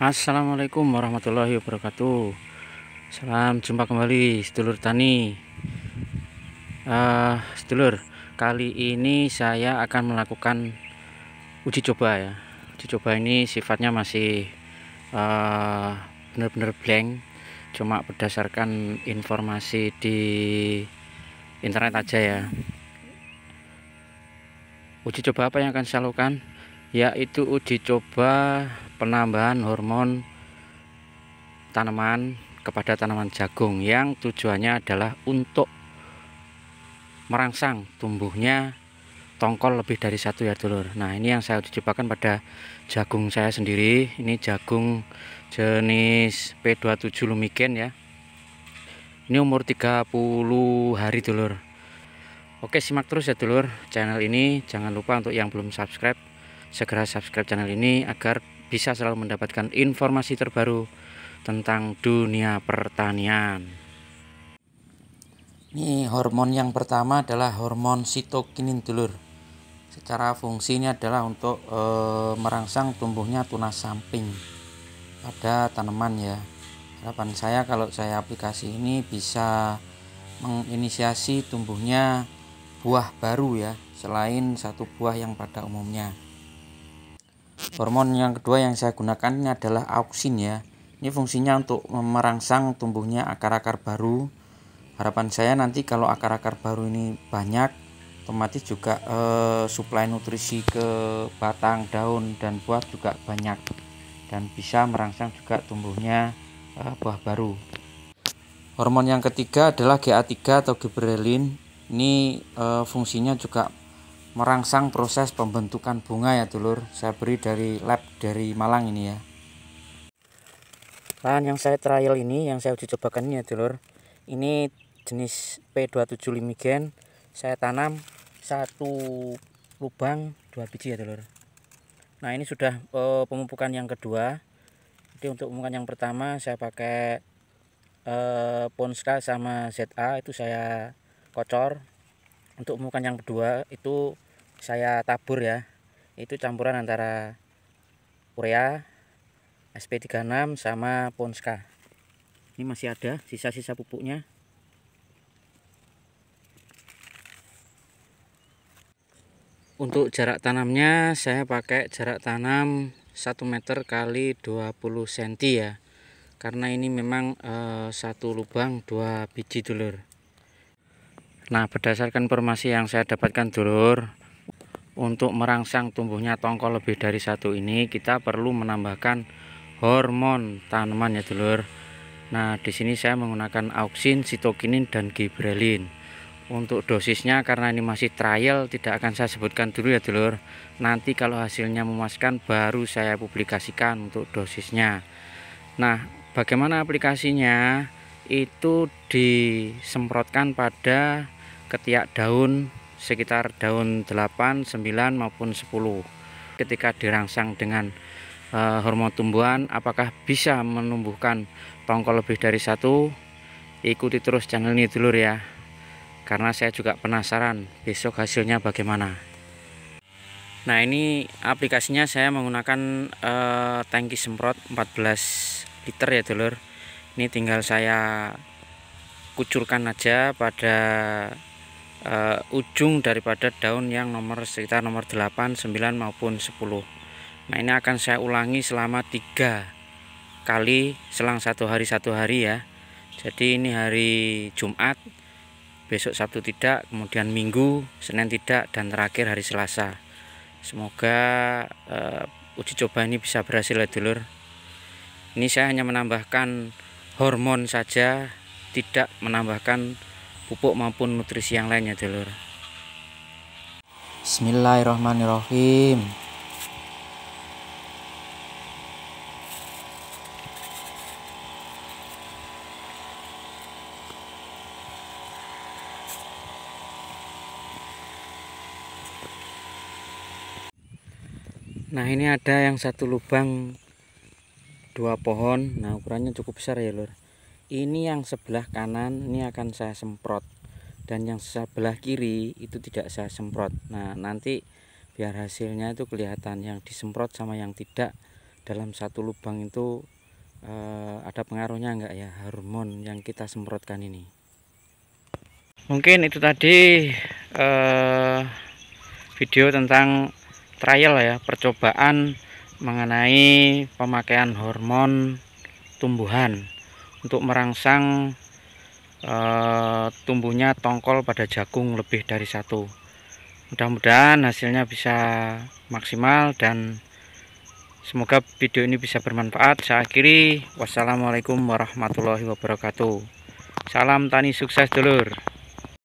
Assalamualaikum warahmatullahi wabarakatuh Salam jumpa kembali sedulur tani uh, Sedulur kali ini saya akan melakukan uji coba ya Uji coba ini sifatnya masih eh, benar-benar uh, blank Cuma berdasarkan informasi di internet aja ya uji coba apa yang akan saya lakukan yaitu uji coba penambahan hormon tanaman kepada tanaman jagung yang tujuannya adalah untuk merangsang tumbuhnya tongkol lebih dari satu ya dulur nah ini yang saya uji cobakan pada jagung saya sendiri ini jagung jenis P27 lumiken ya ini umur 30 hari dulur Oke simak terus ya dulur channel ini jangan lupa untuk yang belum subscribe segera subscribe channel ini agar bisa selalu mendapatkan informasi terbaru tentang dunia pertanian. Ini hormon yang pertama adalah hormon sitokinin dulur. Secara fungsinya adalah untuk e, merangsang tumbuhnya tunas samping pada tanaman ya. Harapan saya kalau saya aplikasi ini bisa menginisiasi tumbuhnya buah baru ya, selain satu buah yang pada umumnya hormon yang kedua yang saya gunakan ini adalah auksin ya ini fungsinya untuk merangsang tumbuhnya akar-akar baru harapan saya nanti kalau akar-akar baru ini banyak otomatis juga eh, suplai nutrisi ke batang daun dan buah juga banyak dan bisa merangsang juga tumbuhnya eh, buah baru hormon yang ketiga adalah GA3 atau gibberellin ini eh, fungsinya juga merangsang proses pembentukan bunga ya dulur saya beri dari lab dari Malang ini ya lahan yang saya trial ini yang saya uji cobakan ini ya dulur ini jenis p 27 limigen. saya tanam satu lubang dua biji ya dulur nah ini sudah eh, pemupukan yang kedua jadi untuk pemupukan yang pertama saya pakai e, Ponska sama ZA itu saya kocor untuk mukan yang kedua itu saya tabur ya itu campuran antara urea SP36 sama Ponska ini masih ada sisa-sisa pupuknya untuk jarak tanamnya saya pakai jarak tanam 1 meter kali 20 cm ya karena ini memang eh, satu lubang dua biji dulur Nah, berdasarkan informasi yang saya dapatkan dulur, untuk merangsang tumbuhnya tongkol lebih dari satu ini, kita perlu menambahkan hormon tanaman ya dulur. Nah, di sini saya menggunakan auksin, sitokinin, dan gibrelin. Untuk dosisnya karena ini masih trial tidak akan saya sebutkan dulu ya dulur. Nanti kalau hasilnya memuaskan baru saya publikasikan untuk dosisnya. Nah, bagaimana aplikasinya? itu disemprotkan pada ketiak daun sekitar daun 8, 9 maupun 10 ketika dirangsang dengan e, hormon tumbuhan apakah bisa menumbuhkan tongkol lebih dari satu ikuti terus channel ini dulu ya karena saya juga penasaran besok hasilnya bagaimana nah ini aplikasinya saya menggunakan e, tangki semprot 14 liter ya dulur ini tinggal saya kucurkan aja pada uh, ujung daripada daun yang nomor sekitar nomor 8 9 maupun 10 nah ini akan saya ulangi selama tiga kali selang satu hari satu hari ya jadi ini hari Jumat besok Sabtu tidak kemudian Minggu Senin tidak dan terakhir hari Selasa semoga uh, uji coba ini bisa berhasil ya dulur ini saya hanya menambahkan hormon saja tidak menambahkan pupuk maupun nutrisi yang lainnya dulur Bismillahirrahmanirrahim Nah ini ada yang satu lubang dua pohon nah ukurannya cukup besar ya lur ini yang sebelah kanan ini akan saya semprot dan yang sebelah kiri itu tidak saya semprot nah nanti biar hasilnya itu kelihatan yang disemprot sama yang tidak dalam satu lubang itu eh, ada pengaruhnya enggak ya hormon yang kita semprotkan ini mungkin itu tadi eh, video tentang trial ya percobaan mengenai pemakaian hormon tumbuhan untuk merangsang e, tumbuhnya tongkol pada jagung lebih dari satu. Mudah-mudahan hasilnya bisa maksimal dan semoga video ini bisa bermanfaat. Saya akhiri, wassalamualaikum warahmatullahi wabarakatuh. Salam tani sukses dulur.